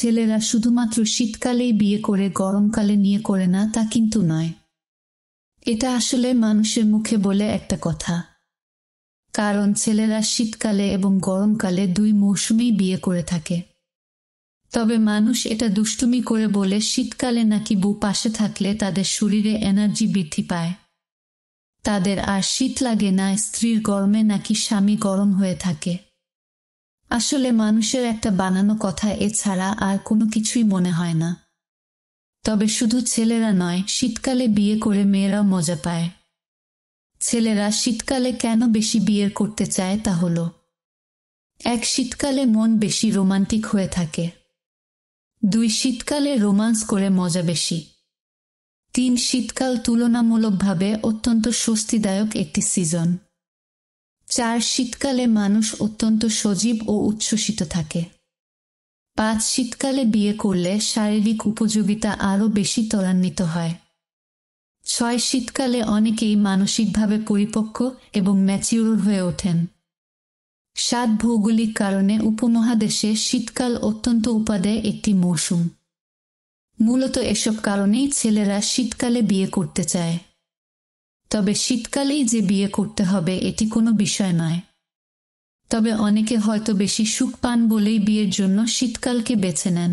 ছেলেরা শুধুমাত্র শীতকালেই বিয়ে করে গরমকালে নিয়ে করে না তা কিন্তু নয় এটা আসলে মানুষের মুখে বলে একটা কথা কারণ ছেলেরা শীতকালে এবং গরমকালে দুই মৌসুমেই বিয়ে করে থাকে তবে মানুষ এটা দুষ্টুমি করে বলে শীতকালে নাকি বউ পাশে থাকলে তাদের শরীরে এনার্জি বৃদ্ধি পায় তাদের আর শীত লাগে না স্ত্রীর গরমে নাকি স্বামী গরম হয়ে থাকে আসলে মানুষের একটা বানানো কথা এছাড়া আর কোনো কিছুই মনে হয় না তবে শুধু ছেলেরা নয় শীতকালে বিয়ে করে মেয়েরাও মজা পায় ছেলেরা শীতকালে কেন বেশি বিয়ে করতে চায় তা হল এক শীতকালে মন বেশি রোমান্টিক হয়ে থাকে দুই শীতকালে রোমান্স করে মজা বেশি তিন শীতকাল তুলনামূলকভাবে অত্যন্ত স্বস্তিদায়ক একটি সিজন চার শীতকালে মানুষ অত্যন্ত সজীব ও উচ্ছ্বসিত থাকে পাঁচ শীতকালে বিয়ে করলে শারীরিক উপযোগিতা আরও বেশি ত্বরান্বিত হয় ছয় শীতকালে অনেকেই মানসিকভাবে পরিপক্ক এবং ম্যাচিওর হয়ে ওঠেন সাত ভৌগোলিক কারণে উপমহাদেশে শীতকাল অত্যন্ত উপাদে একটি মৌসুম মূলত এসব কারণেই ছেলেরা শীতকালে বিয়ে করতে চায় তবে শীতকালেই যে বিয়ে করতে হবে এটি কোনো বিষয় নয় তবে অনেকে হয়তো বেশি সুখ পান বলেই বিয়ের জন্য শীতকালকে বেছে নেন